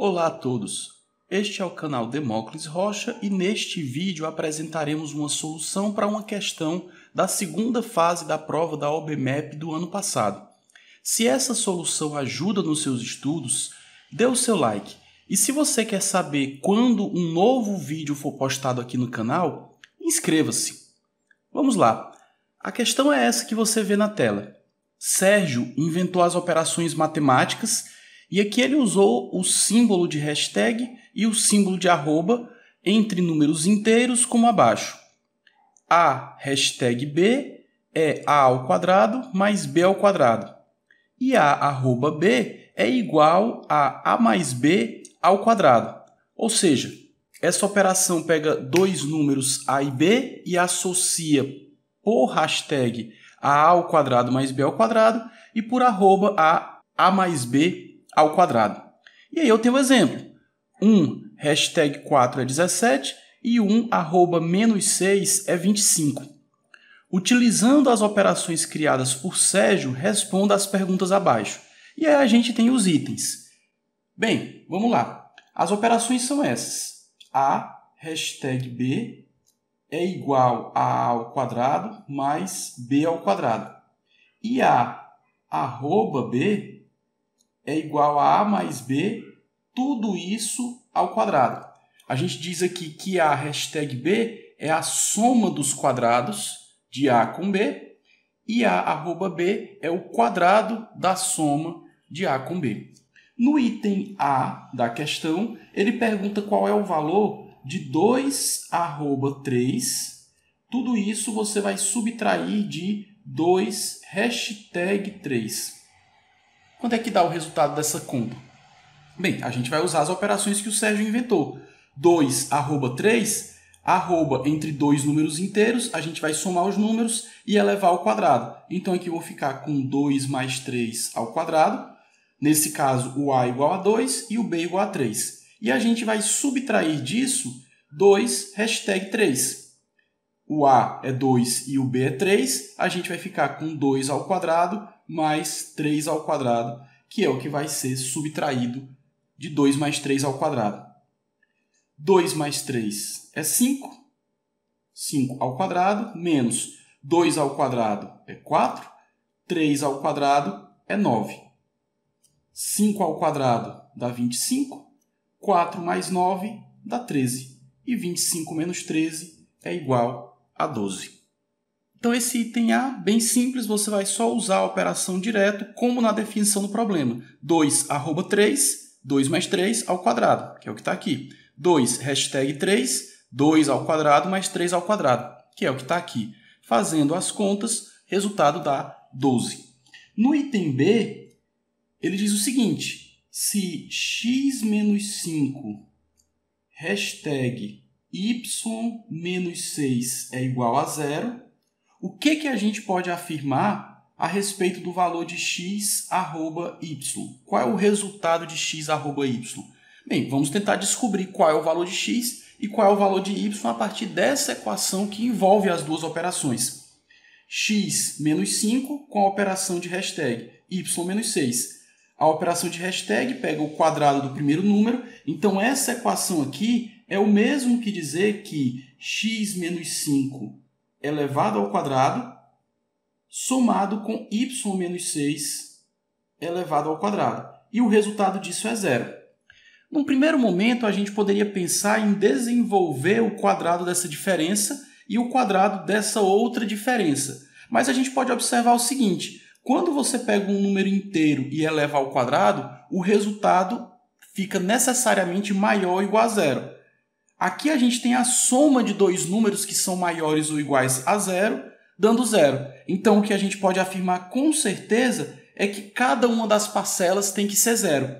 Olá a todos! Este é o canal Demócles Rocha e neste vídeo apresentaremos uma solução para uma questão da segunda fase da prova da OBMEP do ano passado. Se essa solução ajuda nos seus estudos, dê o seu like. E se você quer saber quando um novo vídeo for postado aqui no canal, inscreva-se. Vamos lá. A questão é essa que você vê na tela. Sérgio inventou as operações matemáticas e aqui ele usou o símbolo de hashtag e o símbolo de arroba entre números inteiros, como abaixo. A hashtag B é A ao quadrado mais B ao quadrado. E A arroba B é igual a A mais B ao quadrado. Ou seja, essa operação pega dois números A e B e associa por hashtag A ao quadrado mais B ao quadrado e por arroba a A mais B ao quadrado. E aí eu tenho um exemplo. 1 hashtag 4 é 17 e 1 arroba menos 6 é 25. Utilizando as operações criadas por Sérgio, responda as perguntas abaixo. E aí a gente tem os itens. Bem, vamos lá. As operações são essas. A hashtag B é igual a A ao quadrado mais B ao quadrado. E A arroba B é igual a A mais B, tudo isso ao quadrado. A gente diz aqui que a hashtag B é a soma dos quadrados de A com B e A arroba B é o quadrado da soma de A com B. No item A da questão, ele pergunta qual é o valor de 2 arroba 3. Tudo isso você vai subtrair de 2 hashtag 3. Quando é que dá o resultado dessa conta? Bem, a gente vai usar as operações que o Sérgio inventou. 2, arroba 3, arroba entre dois números inteiros, a gente vai somar os números e elevar ao quadrado. Então aqui eu vou ficar com 2 mais 3 ao quadrado. Nesse caso, o A igual a 2 e o B igual a 3. E a gente vai subtrair disso 2, hashtag 3. O A é 2 e o B é 3. A gente vai ficar com 2 ao quadrado mais 3 ao quadrado, que é o que vai ser subtraído de 2 mais 3 ao quadrado. 2 mais 3 é 5, 5 ao quadrado, menos 2 ao quadrado é 4, 3 ao quadrado é 9. 5 ao quadrado dá 25, 4 mais 9 dá 13, e 25 menos 13 é igual a 12. Então, esse item A, bem simples, você vai só usar a operação direto, como na definição do problema. 2, arroba 3, 2 mais 3 ao quadrado, que é o que está aqui. 2, hashtag 3, 2 ao quadrado mais 3 ao quadrado, que é o que está aqui. Fazendo as contas, resultado dá 12. No item B, ele diz o seguinte, se x menos 5, hashtag y menos 6 é igual a zero, o que, que a gente pode afirmar a respeito do valor de x arroba y? Qual é o resultado de x arroba y? Bem, vamos tentar descobrir qual é o valor de x e qual é o valor de y a partir dessa equação que envolve as duas operações. x menos 5 com a operação de hashtag y menos 6. A operação de hashtag pega o quadrado do primeiro número, então essa equação aqui é o mesmo que dizer que x menos 5 elevado ao quadrado somado com y menos 6 elevado ao quadrado. E o resultado disso é zero. Num primeiro momento, a gente poderia pensar em desenvolver o quadrado dessa diferença e o quadrado dessa outra diferença. Mas a gente pode observar o seguinte: quando você pega um número inteiro e eleva ao quadrado, o resultado fica necessariamente maior ou igual a zero. Aqui a gente tem a soma de dois números que são maiores ou iguais a zero, dando zero. Então o que a gente pode afirmar com certeza é que cada uma das parcelas tem que ser zero.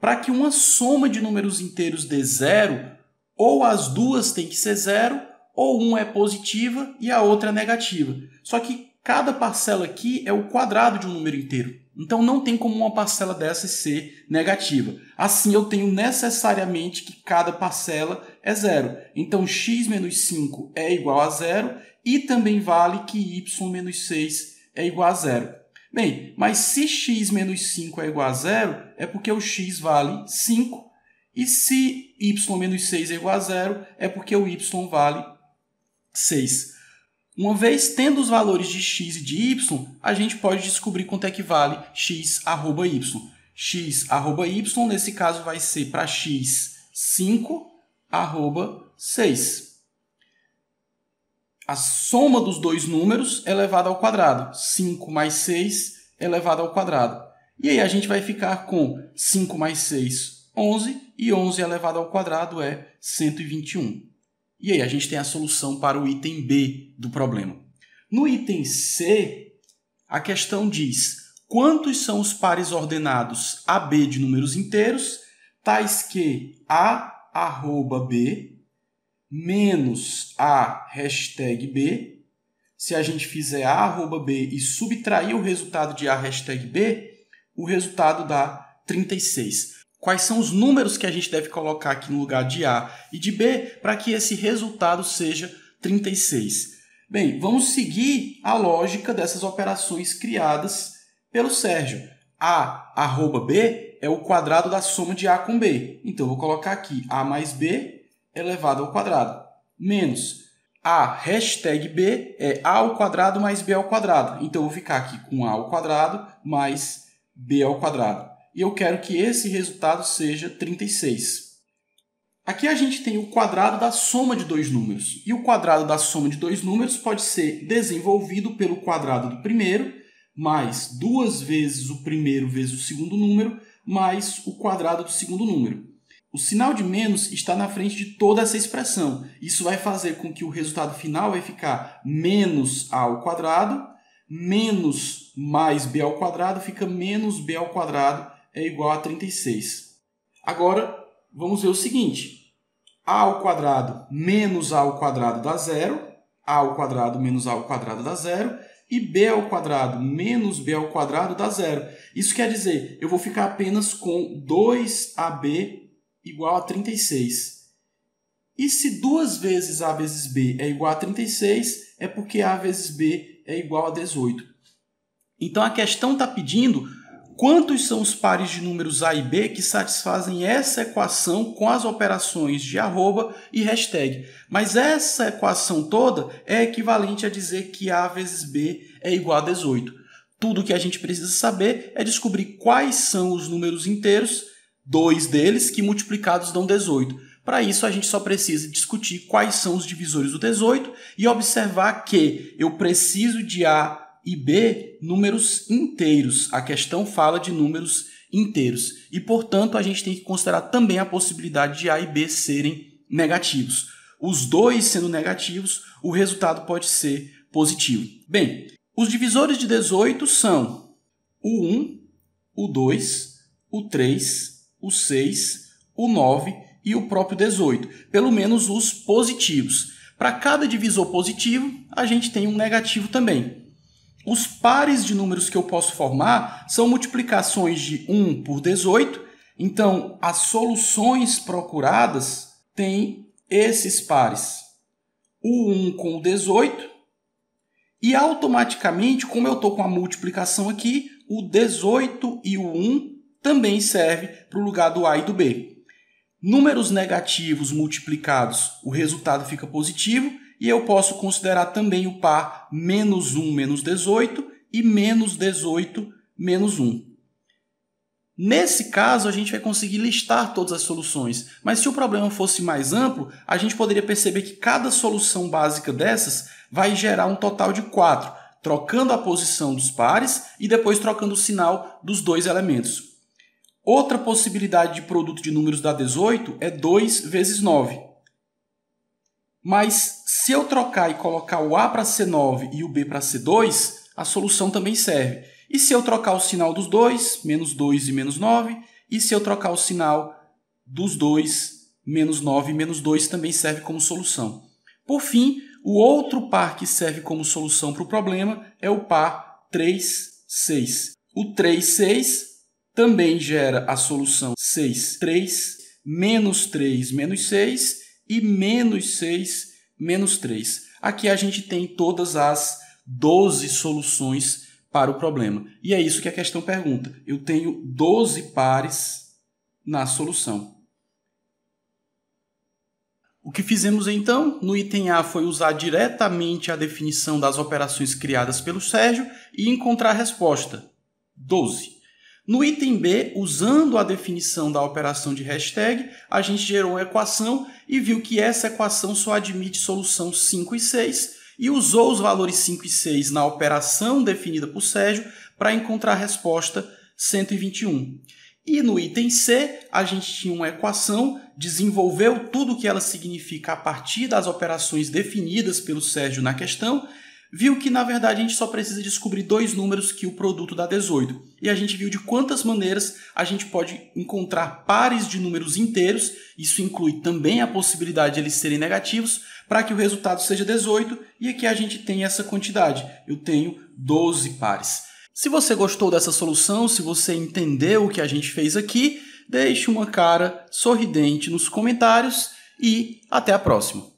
Para que uma soma de números inteiros dê zero, ou as duas têm que ser zero, ou uma é positiva e a outra é negativa. Só que cada parcela aqui é o quadrado de um número inteiro. Então não tem como uma parcela dessa ser negativa. Assim eu tenho necessariamente que cada parcela é zero. Então x menos 5 é igual a zero e também vale que y menos 6 é igual a zero. Bem, mas se x menos 5 é igual a zero, é porque o x vale 5. E se y menos 6 é igual a zero, é porque o y vale 6. Uma vez tendo os valores de x e de y, a gente pode descobrir quanto é que vale x arroba y. x arroba y, nesse caso, vai ser para x 5 arroba 6. A soma dos dois números é elevada ao quadrado. 5 mais 6 é elevado ao quadrado. E aí a gente vai ficar com 5 mais 6, 11. E 11 elevado ao quadrado é 121. E aí a gente tem a solução para o item B do problema. No item C, a questão diz quantos são os pares ordenados AB de números inteiros, tais que A arroba B menos a hashtag B. Se a gente fizer a arroba B e subtrair o resultado de a hashtag B, o resultado dá 36. Quais são os números que a gente deve colocar aqui no lugar de A e de B para que esse resultado seja 36? Bem, vamos seguir a lógica dessas operações criadas pelo Sérgio. A arroba B é o quadrado da soma de A com B. Então, vou colocar aqui A mais B elevado ao quadrado. Menos A hashtag B é A ao quadrado mais B ao quadrado. Então, vou ficar aqui com A ao quadrado mais B ao quadrado. E eu quero que esse resultado seja 36. Aqui a gente tem o quadrado da soma de dois números. E o quadrado da soma de dois números pode ser desenvolvido pelo quadrado do primeiro mais duas vezes o primeiro vezes o segundo número, mais o quadrado do segundo número. O sinal de menos está na frente de toda essa expressão. Isso vai fazer com que o resultado final vai ficar menos a ao quadrado, menos mais b ao quadrado, fica menos b ao quadrado é igual a 36. Agora, vamos ver o seguinte. a ao quadrado menos a ao quadrado dá zero. a ao quadrado menos a ao quadrado dá zero e b ao quadrado menos b ao quadrado dá zero. Isso quer dizer, eu vou ficar apenas com 2ab igual a 36. E se duas vezes a vezes b é igual a 36, é porque a vezes b é igual a 18. Então a questão está pedindo quantos são os pares de números A e B que satisfazem essa equação com as operações de arroba e hashtag. Mas essa equação toda é equivalente a dizer que A vezes B é igual a 18. Tudo que a gente precisa saber é descobrir quais são os números inteiros, dois deles, que multiplicados dão 18. Para isso, a gente só precisa discutir quais são os divisores do 18 e observar que eu preciso de A e B, números inteiros. A questão fala de números inteiros. E, portanto, a gente tem que considerar também a possibilidade de A e B serem negativos. Os dois sendo negativos, o resultado pode ser positivo. Bem, os divisores de 18 são o 1, o 2, o 3, o 6, o 9 e o próprio 18, pelo menos os positivos. Para cada divisor positivo, a gente tem um negativo também. Os pares de números que eu posso formar são multiplicações de 1 por 18, então as soluções procuradas têm esses pares. O 1 com o 18 e automaticamente, como eu estou com a multiplicação aqui, o 18 e o 1 também serve para o lugar do A e do B. Números negativos multiplicados, o resultado fica positivo e eu posso considerar também o par menos 1 menos 18 e menos 18 menos 1. Nesse caso, a gente vai conseguir listar todas as soluções, mas se o problema fosse mais amplo, a gente poderia perceber que cada solução básica dessas vai gerar um total de 4, trocando a posição dos pares e depois trocando o sinal dos dois elementos. Outra possibilidade de produto de números da 18 é 2 vezes 9. Mas se eu trocar e colocar o A para C9 e o B para C2, a solução também serve. E se eu trocar o sinal dos dois, menos 2 e menos 9, e se eu trocar o sinal dos dois, menos 9 e menos 2 também serve como solução. Por fim, o outro par que serve como solução para o problema é o par 3, 6. O 3, 6 também gera a solução 6, 3, menos 3, menos 6, e menos 6, menos 3. Aqui a gente tem todas as 12 soluções para o problema. E é isso que a questão pergunta. Eu tenho 12 pares na solução. O que fizemos então no item A foi usar diretamente a definição das operações criadas pelo Sérgio e encontrar a resposta: 12. No item B, usando a definição da operação de hashtag, a gente gerou uma equação e viu que essa equação só admite solução 5 e 6 e usou os valores 5 e 6 na operação definida por Sérgio para encontrar a resposta 121. E no item C, a gente tinha uma equação, desenvolveu tudo o que ela significa a partir das operações definidas pelo Sérgio na questão viu que na verdade a gente só precisa descobrir dois números que o produto dá 18. E a gente viu de quantas maneiras a gente pode encontrar pares de números inteiros, isso inclui também a possibilidade de eles serem negativos, para que o resultado seja 18, e aqui a gente tem essa quantidade. Eu tenho 12 pares. Se você gostou dessa solução, se você entendeu o que a gente fez aqui, deixe uma cara sorridente nos comentários e até a próxima.